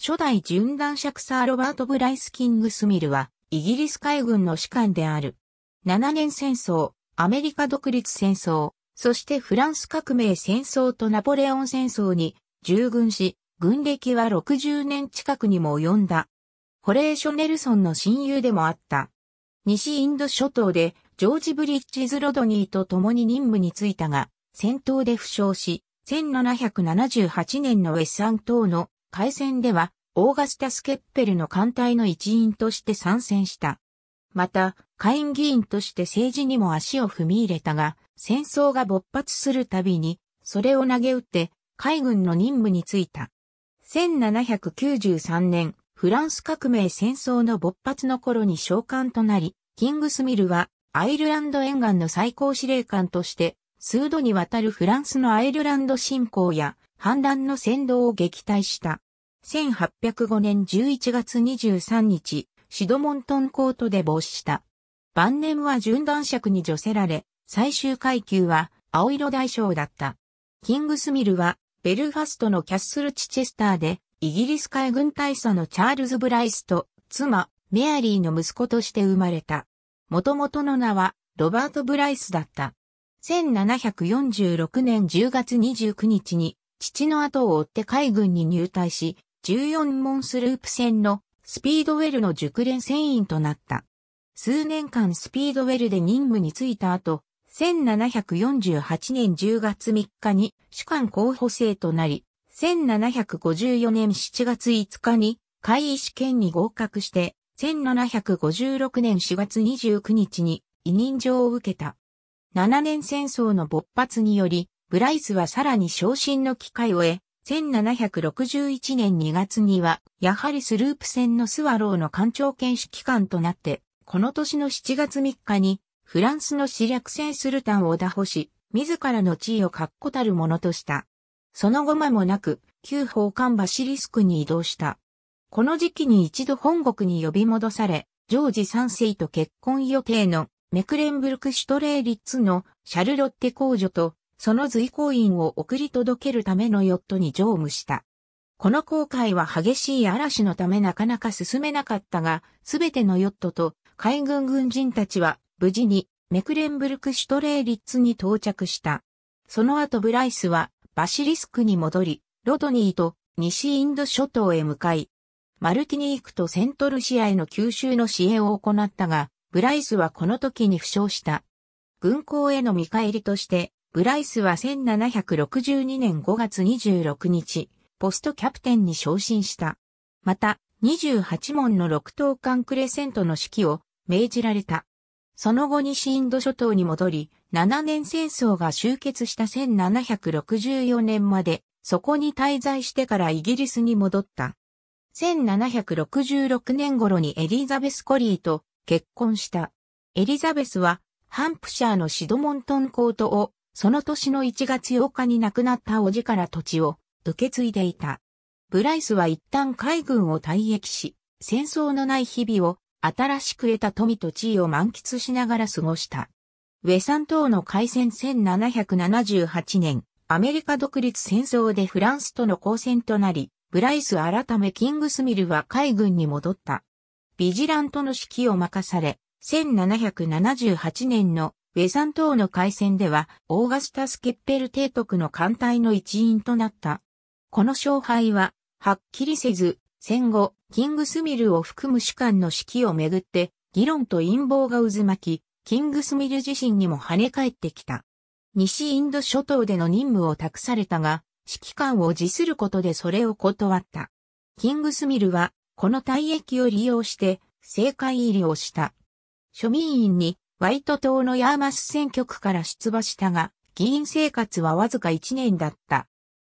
初代巡弾尺サー・ロバート・ブライス・キングスミルは、イギリス海軍の士官である。7年戦争、アメリカ独立戦争、そしてフランス革命戦争とナポレオン戦争に従軍し、軍歴は60年近くにも及んだ。ホレーショ・ネルソンの親友でもあった。西インド諸島でジョージ・ブリッジズ・ロドニーと共に任務に就いたが、戦闘で負傷し、1778年のウェッサン島の海戦では、オーガスタ・スケッペルの艦隊の一員として参戦した。また、下院議員として政治にも足を踏み入れたが、戦争が勃発するたびに、それを投げ打って、海軍の任務に就いた。1793年、フランス革命戦争の勃発の頃に召喚となり、キングスミルはアイルランド沿岸の最高司令官として、数度にわたるフランスのアイルランド侵攻や反乱の扇動を撃退した。1805年11月23日、シドモントンコートで没した。晩年は純男爵に除せられ、最終階級は青色大将だった。キングスミルはベルファストのキャッスルチチェスターでイギリス海軍大佐のチャールズ・ブライスと妻メアリーの息子として生まれた。元々の名はロバート・ブライスだった。1746年10月29日に父の後を追って海軍に入隊し、14モンスループ戦のスピードウェルの熟練船員となった。数年間スピードウェルで任務に就いた後、1748年10月3日に主管候補生となり、1754年7月5日に会議試験に合格して、1756年4月29日に委任状を受けた。7年戦争の勃発により、ブライスはさらに昇進の機会を得、1761年2月には、やはりスループ船のスワローの艦長兼指揮官となって、この年の7月3日に、フランスの死略戦スルタンを打破し、自らの地位を確固たるものとした。その後間もなく、旧法官バシリスクに移動した。この時期に一度本国に呼び戻され、ジョージ3世と結婚予定のメクレンブルクシュトレーリッツのシャルロッテ公女とその随行員を送り届けるためのヨットに乗務した。この航海は激しい嵐のためなかなか進めなかったが、すべてのヨットと海軍軍人たちは無事にメクレンブルクシュトレーリッツに到着した。その後ブライスはバシリスクに戻り、ロドニーと西インド諸島へ向かい、マルキニークとセントルシアへの吸収の支援を行ったが、ブライスはこの時に負傷した。軍港への見返りとして、ブライスは1762年5月26日、ポストキャプテンに昇進した。また、28門の6等間クレセントの指揮を命じられた。その後西インド諸島に戻り、7年戦争が終結した1764年まで、そこに滞在してからイギリスに戻った。1766年頃にエリザベス・コリーと結婚した。エリザベスは、ハンプシャーのシドモントンコートをその年の1月8日に亡くなった叔父から土地を受け継いでいた。ブライスは一旦海軍を退役し、戦争のない日々を新しく得た富と地位を満喫しながら過ごした。ウェサン島の海戦1778年、アメリカ独立戦争でフランスとの交戦となり、ブライス改めキングスミルは海軍に戻った。ビジラントの指揮を任され、1778年のェサン島の海戦では、オーガスタス・ケッペル提督の艦隊の一員となった。この勝敗は、はっきりせず、戦後、キングスミルを含む主官の指揮をめぐって、議論と陰謀が渦巻き、キングスミル自身にも跳ね返ってきた。西インド諸島での任務を託されたが、指揮官を辞することでそれを断った。キングスミルは、この退役を利用して、政界入りをした。庶民院にワイト島のヤーマス選挙区から出馬したが、議員生活はわずか1年だった。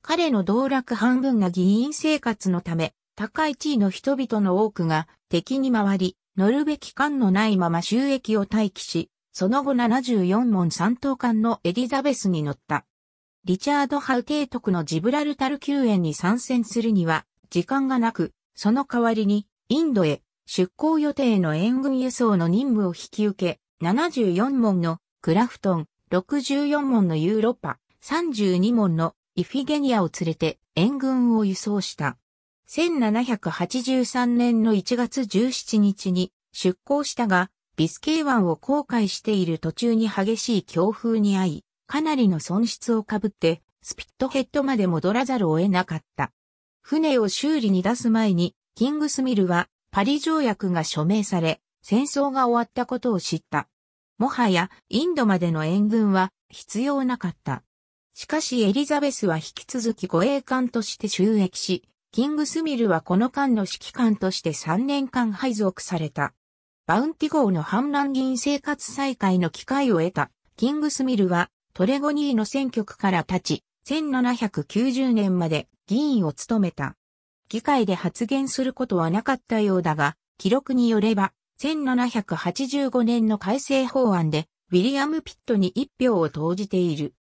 彼の道楽半分が議員生活のため、高い地位の人々の多くが敵に回り、乗るべき艦のないまま収益を待機し、その後74門3等艦のエリザベスに乗った。リチャード・ハウ提督のジブラルタル救援に参戦するには、時間がなく、その代わりに、インドへ、出港予定の援軍輸送の任務を引き受け、74門のクラフトン、64門のユーロッパ、32門のイフィゲニアを連れて援軍を輸送した。1783年の1月17日に出港したが、ビスケイ湾を航海している途中に激しい強風に遭い、かなりの損失をかぶって、スピットヘッドまで戻らざるを得なかった。船を修理に出す前に、キングスミルはパリ条約が署名され、戦争が終わったことを知った。もはや、インドまでの援軍は必要なかった。しかしエリザベスは引き続き護衛官として収益し、キングスミルはこの間の指揮官として3年間配属された。バウンティ号の反乱議員生活再開の機会を得た、キングスミルはトレゴニーの選挙区から立ち、1790年まで議員を務めた。議会で発言することはなかったようだが、記録によれば、1785年の改正法案で、ウィリアム・ピットに一票を投じている。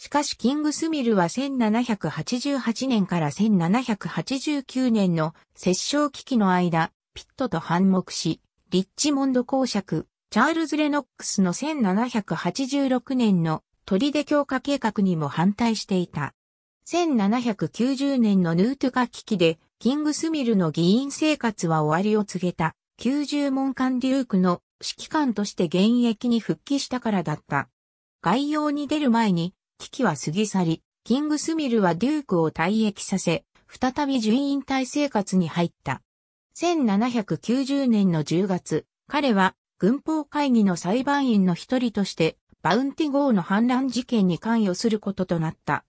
しかしキングスミルは1788年から1789年の殺政危機の間、ピットと反目し、リッチモンド公爵、チャールズ・レノックスの1786年の砦強化計画にも反対していた。1790年のヌートゥカ危機で、キングスミルの議員生活は終わりを告げた。90門艦デュークの指揮官として現役に復帰したからだった。概要に出る前に、危機は過ぎ去り、キングスミルはデュークを退役させ、再び順引退生活に入った。1790年の10月、彼は軍法会議の裁判員の一人として、バウンティ号の反乱事件に関与することとなった。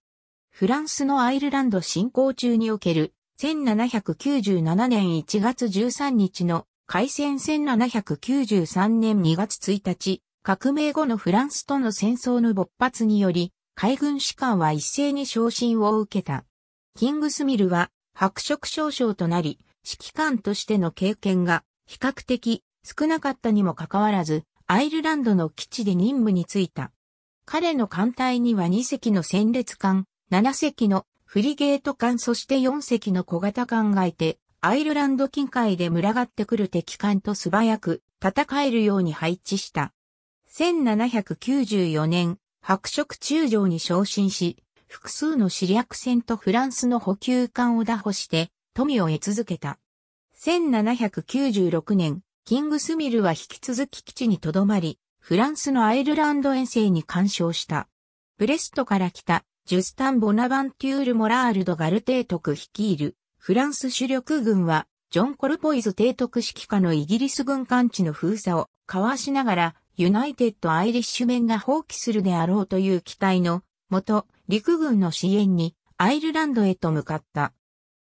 フランスのアイルランド侵攻中における1797年1月13日の開戦1793年2月1日、革命後のフランスとの戦争の勃発により、海軍士官は一斉に昇進を受けた。キングスミルは白色少将となり、指揮官としての経験が比較的少なかったにもかかわらず、アイルランドの基地で任務に就いた。彼の艦隊には2隻の戦列艦、7隻のフリゲート艦そして4隻の小型艦がいて、アイルランド近海で群がってくる敵艦と素早く戦えるように配置した。1794年、白色中将に昇進し、複数の知略船とフランスの補給艦を打破して富を得続けた。1796年、キングスミルは引き続き基地に留まり、フランスのアイルランド遠征に干渉した。ブレストから来た、ジュスタン・ボナバンテュール・モラールド・ガルテートク率いる、フランス主力軍は、ジョン・コルポイズ提督指揮下のイギリス軍艦地の封鎖をかわしながら、ユナイテッド・アイリッシュ面が放棄するであろうという期待の元、陸軍の支援にアイルランドへと向かった。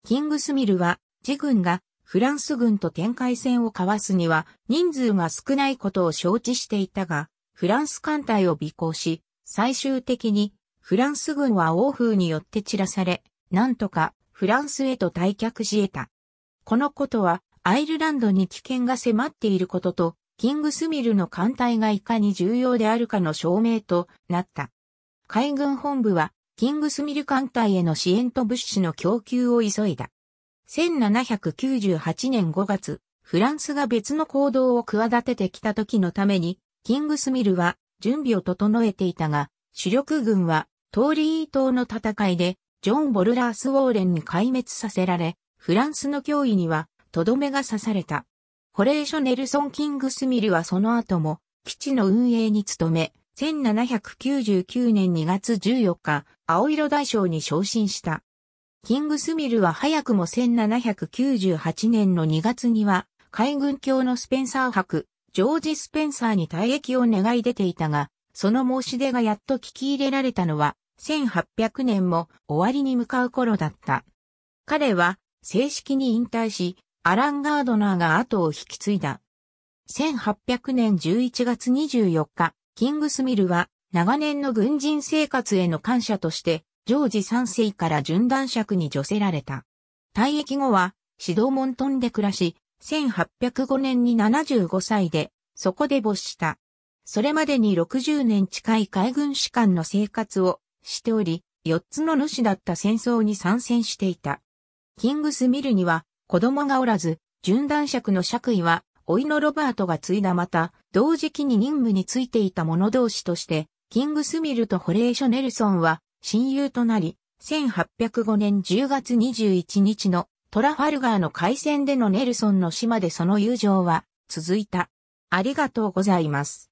キングスミルは、自軍がフランス軍と展開戦を交わすには人数が少ないことを承知していたが、フランス艦隊を尾行し、最終的にフランス軍は欧風によって散らされ、なんとかフランスへと退却し得た。このことは、アイルランドに危険が迫っていることと、キングスミルの艦隊がいかに重要であるかの証明となった。海軍本部は、キングスミル艦隊への支援と物資の供給を急いだ。1798年5月、フランスが別の行動を企ててきた時のために、キングスミルは準備を整えていたが、主力軍は、トーリー島の戦いでジョン・ボルラース・ウォーレンに壊滅させられ、フランスの脅威には、とどめが刺された。ホレーショ・ネルソン・キングスミルはその後も、基地の運営に努め、1799年2月14日、青色大将に昇進した。キングスミルは早くも1798年の2月には、海軍卿のスペンサー博、ジョージ・スペンサーに退役を願い出ていたが、その申し出がやっと聞き入れられたのは、1800年も終わりに向かう頃だった。彼は正式に引退し、アラン・ガードナーが後を引き継いだ。1800年11月24日、キングスミルは長年の軍人生活への感謝として、ジョージ3世から順断爵に除せられた。退役後は、指導モントンで暮らし、1805年に75歳で、そこで没した。それまでに60年近い海軍士官の生活をしており、4つの主だった戦争に参戦していた。キングスミルには子供がおらず、準男爵の爵位は、老いのロバートが継いだまた、同時期に任務についていた者同士として、キングスミルとホレーショ・ネルソンは親友となり、1805年10月21日のトラファルガーの海戦でのネルソンの島でその友情は続いた。ありがとうございます。